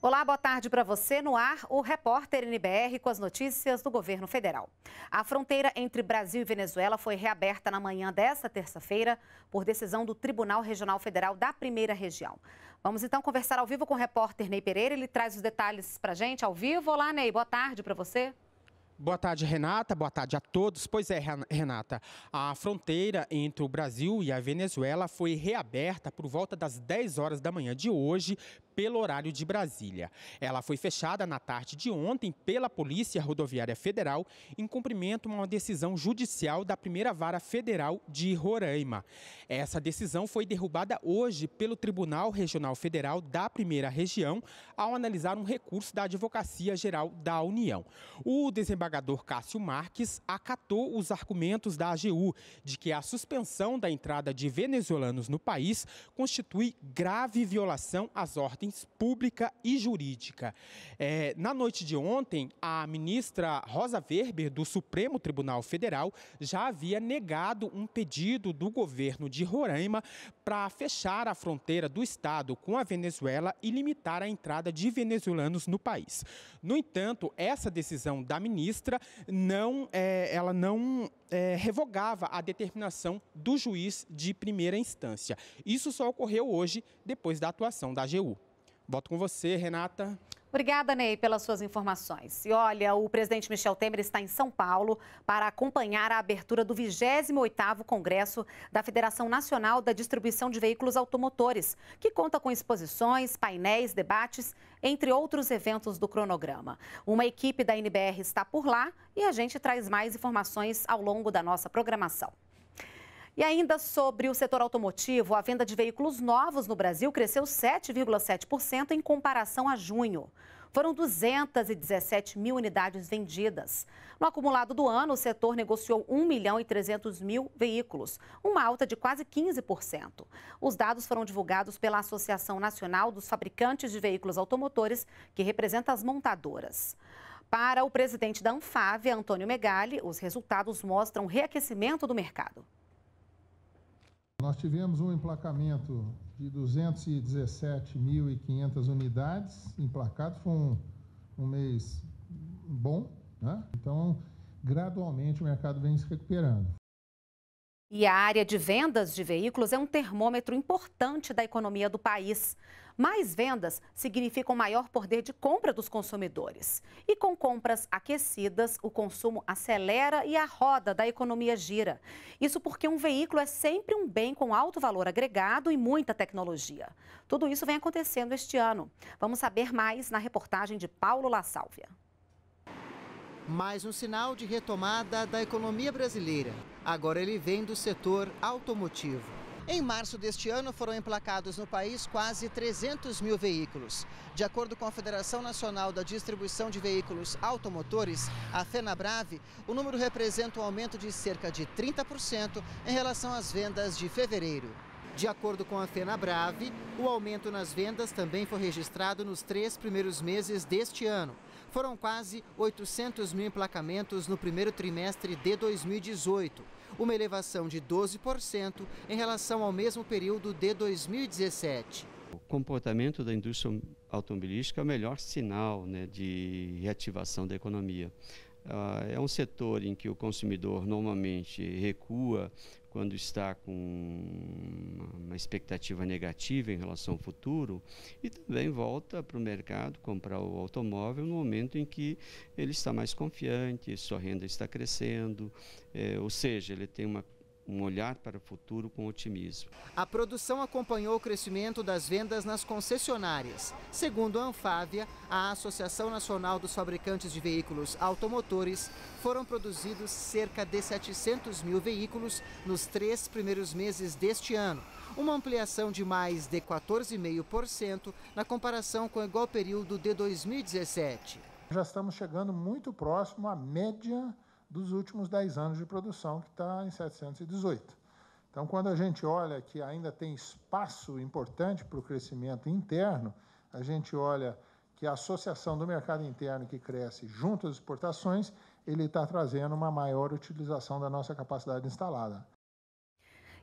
Olá, boa tarde para você. No ar, o repórter NBR com as notícias do governo federal. A fronteira entre Brasil e Venezuela foi reaberta na manhã desta terça-feira por decisão do Tribunal Regional Federal da Primeira Região. Vamos então conversar ao vivo com o repórter Ney Pereira. Ele traz os detalhes para gente ao vivo. Olá, Ney. Boa tarde para você. Boa tarde, Renata. Boa tarde a todos. Pois é, Renata, a fronteira entre o Brasil e a Venezuela foi reaberta por volta das 10 horas da manhã de hoje pelo horário de Brasília. Ela foi fechada na tarde de ontem pela Polícia Rodoviária Federal em cumprimento a uma decisão judicial da Primeira Vara Federal de Roraima. Essa decisão foi derrubada hoje pelo Tribunal Regional Federal da Primeira Região ao analisar um recurso da Advocacia Geral da União. O desembargador Cássio Marques acatou os argumentos da AGU de que a suspensão da entrada de venezuelanos no país constitui grave violação às ordens Ordens Pública e Jurídica. É, na noite de ontem, a ministra Rosa Weber, do Supremo Tribunal Federal, já havia negado um pedido do governo de Roraima para fechar a fronteira do Estado com a Venezuela e limitar a entrada de venezuelanos no país. No entanto, essa decisão da ministra não, é, ela não é, revogava a determinação do juiz de primeira instância. Isso só ocorreu hoje, depois da atuação da AGU. Volto com você, Renata. Obrigada, Ney, pelas suas informações. E olha, o presidente Michel Temer está em São Paulo para acompanhar a abertura do 28º Congresso da Federação Nacional da Distribuição de Veículos Automotores, que conta com exposições, painéis, debates, entre outros eventos do cronograma. Uma equipe da NBR está por lá e a gente traz mais informações ao longo da nossa programação. E ainda sobre o setor automotivo, a venda de veículos novos no Brasil cresceu 7,7% em comparação a junho. Foram 217 mil unidades vendidas. No acumulado do ano, o setor negociou 1 milhão e 300 mil veículos, uma alta de quase 15%. Os dados foram divulgados pela Associação Nacional dos Fabricantes de Veículos Automotores, que representa as montadoras. Para o presidente da Anfávia, Antônio Megali, os resultados mostram reaquecimento do mercado. Nós tivemos um emplacamento de 217.500 unidades emplacadas, foi um, um mês bom, né? Então, gradualmente o mercado vem se recuperando. E a área de vendas de veículos é um termômetro importante da economia do país. Mais vendas significam maior poder de compra dos consumidores. E com compras aquecidas, o consumo acelera e a roda da economia gira. Isso porque um veículo é sempre um bem com alto valor agregado e muita tecnologia. Tudo isso vem acontecendo este ano. Vamos saber mais na reportagem de Paulo La Sálvia mais um sinal de retomada da economia brasileira. Agora ele vem do setor automotivo. Em março deste ano, foram emplacados no país quase 300 mil veículos. De acordo com a Federação Nacional da Distribuição de Veículos Automotores, a FenaBrave, o número representa um aumento de cerca de 30% em relação às vendas de fevereiro. De acordo com a FenaBrave, o aumento nas vendas também foi registrado nos três primeiros meses deste ano. Foram quase 800 mil emplacamentos no primeiro trimestre de 2018, uma elevação de 12% em relação ao mesmo período de 2017. O comportamento da indústria automobilística é o melhor sinal né, de reativação da economia. Ah, é um setor em que o consumidor normalmente recua quando está com uma expectativa negativa em relação ao futuro e também volta para o mercado comprar o automóvel no momento em que ele está mais confiante, sua renda está crescendo, é, ou seja, ele tem uma um olhar para o futuro com otimismo. A produção acompanhou o crescimento das vendas nas concessionárias. Segundo a Anfávia, a Associação Nacional dos Fabricantes de Veículos Automotores, foram produzidos cerca de 700 mil veículos nos três primeiros meses deste ano, uma ampliação de mais de 14,5% na comparação com o igual período de 2017. Já estamos chegando muito próximo à média dos últimos 10 anos de produção, que está em 718. Então, quando a gente olha que ainda tem espaço importante para o crescimento interno, a gente olha que a associação do mercado interno que cresce junto às exportações, ele está trazendo uma maior utilização da nossa capacidade instalada.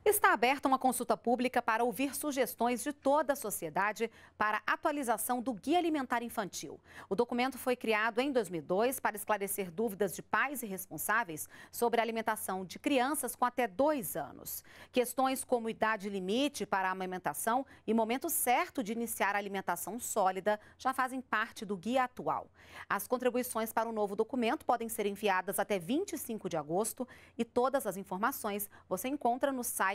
Está aberta uma consulta pública para ouvir sugestões de toda a sociedade para atualização do Guia Alimentar Infantil. O documento foi criado em 2002 para esclarecer dúvidas de pais e responsáveis sobre a alimentação de crianças com até dois anos. Questões como idade limite para a amamentação e momento certo de iniciar a alimentação sólida já fazem parte do guia atual. As contribuições para o novo documento podem ser enviadas até 25 de agosto e todas as informações você encontra no site